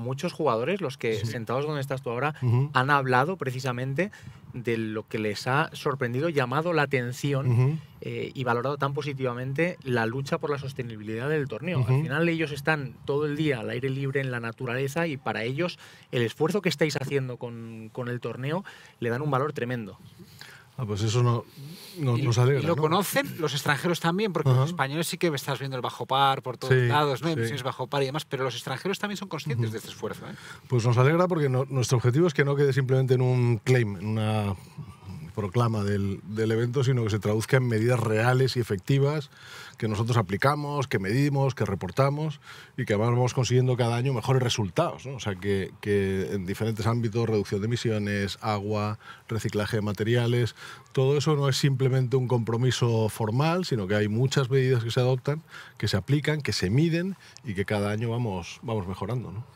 muchos jugadores los que, sentados donde estás tú ahora, han hablado precisamente de lo que les ha sorprendido, llamado la atención eh, y valorado tan positivamente la lucha por la sostenibilidad del torneo. Al final ellos están todo el día al aire libre en la naturaleza y para ellos el esfuerzo que estáis haciendo con, con el torneo le dan un valor tremendo. Ah, pues eso no, nos alegra. Y lo conocen los extranjeros también, porque los españoles sí que estás viendo el bajo par por todos lados, ¿no? bajo par y demás, pero los extranjeros también son conscientes de este esfuerzo. ¿eh? Pues nos alegra porque nuestro objetivo es que no quede simplemente en un claim, en una proclama del, del, evento, sino que se traduzca en medidas reales y efectivas que nosotros aplicamos, que medimos, que reportamos y que vamos consiguiendo cada año mejores resultados. O sea, que, que, en diferentes ámbitos, reducción de emisiones, agua, reciclaje de materiales, todo eso no es simplemente un compromiso formal, sino que hay muchas medidas que se adoptan, que se aplican, que se miden y que cada año vamos, vamos mejorando. ¿no?